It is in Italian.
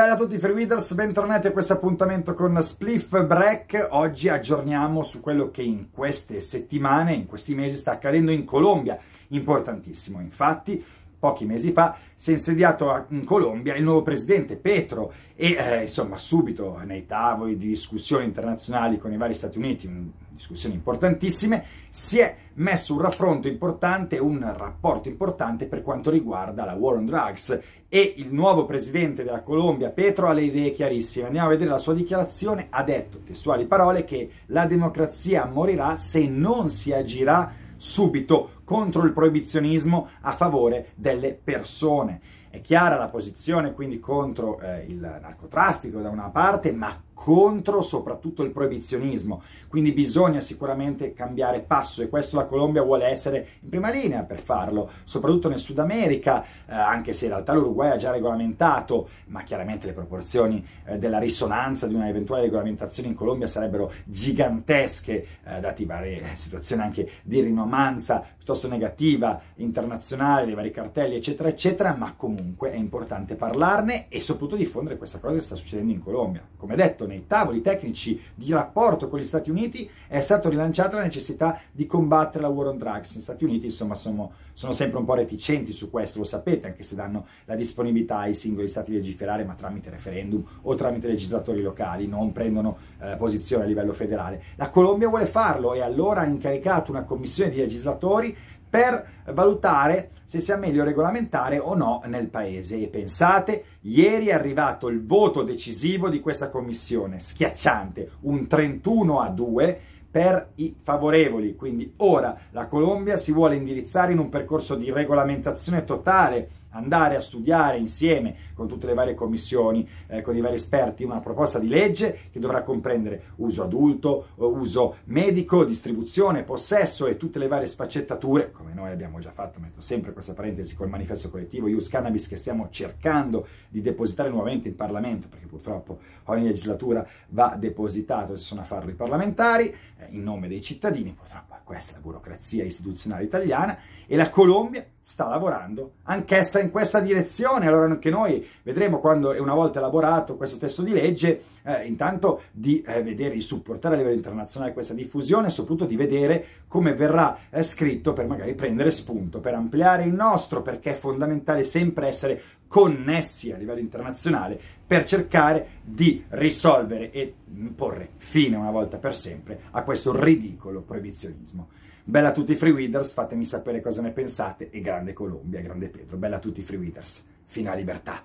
Bella a tutti Freewheelers, bentornati a questo appuntamento con Spliff Break. Oggi aggiorniamo su quello che in queste settimane, in questi mesi sta accadendo in Colombia, importantissimo. Infatti pochi mesi fa si è insediato in Colombia il nuovo presidente Petro e eh, insomma subito nei tavoli di discussioni internazionali con i vari Stati Uniti, un, discussioni importantissime, si è messo un raffronto importante, un rapporto importante per quanto riguarda la war on drugs e il nuovo presidente della Colombia Petro ha le idee chiarissime, andiamo a vedere la sua dichiarazione, ha detto testuali parole che la democrazia morirà se non si agirà subito contro il proibizionismo a favore delle persone. È chiara la posizione quindi contro eh, il narcotraffico da una parte, ma contro soprattutto il proibizionismo. Quindi bisogna sicuramente cambiare passo e questo la Colombia vuole essere in prima linea per farlo, soprattutto nel Sud America, eh, anche se in realtà l'Uruguay ha già regolamentato, ma chiaramente le proporzioni eh, della risonanza di un'eventuale regolamentazione in Colombia sarebbero gigantesche, eh, dati varie situazioni anche di rinomanza piuttosto piuttosto negativa internazionale dei vari cartelli, eccetera, eccetera, ma comunque è importante parlarne e soprattutto diffondere questa cosa che sta succedendo in Colombia. Come detto, nei tavoli tecnici di rapporto con gli Stati Uniti è stata rilanciata la necessità di combattere la war on drugs. Gli Stati Uniti, insomma, sono, sono sempre un po' reticenti su questo, lo sapete, anche se danno la disponibilità ai singoli Stati di legiferare, ma tramite referendum o tramite legislatori locali, non prendono eh, posizione a livello federale. La Colombia vuole farlo e allora ha incaricato una commissione di legislatori per valutare se sia meglio regolamentare o no nel paese. E pensate, ieri è arrivato il voto decisivo di questa commissione, schiacciante, un 31 a 2 per i favorevoli. Quindi ora la Colombia si vuole indirizzare in un percorso di regolamentazione totale andare a studiare insieme con tutte le varie commissioni, eh, con i vari esperti, una proposta di legge che dovrà comprendere uso adulto, eh, uso medico, distribuzione, possesso e tutte le varie sfaccettature, come noi abbiamo già fatto, metto sempre questa parentesi col manifesto collettivo Use Cannabis che stiamo cercando di depositare nuovamente in Parlamento, perché purtroppo ogni legislatura va depositato, se sono a farlo i parlamentari, eh, in nome dei cittadini, purtroppo questa è la burocrazia istituzionale italiana, e la Colombia sta lavorando anch'essa in questa direzione. Allora anche noi vedremo quando una volta elaborato questo testo di legge, eh, intanto di eh, vedere di supportare a livello internazionale questa diffusione e soprattutto di vedere come verrà eh, scritto per magari prendere spunto, per ampliare il nostro, perché è fondamentale sempre essere connessi a livello internazionale per cercare di risolvere e porre fine una volta per sempre a questo ridicolo proibizionismo. Bella a tutti i free readers, fatemi sapere cosa ne pensate e grande Colombia, grande Pedro, bella a tutti i free readers, fino a libertà.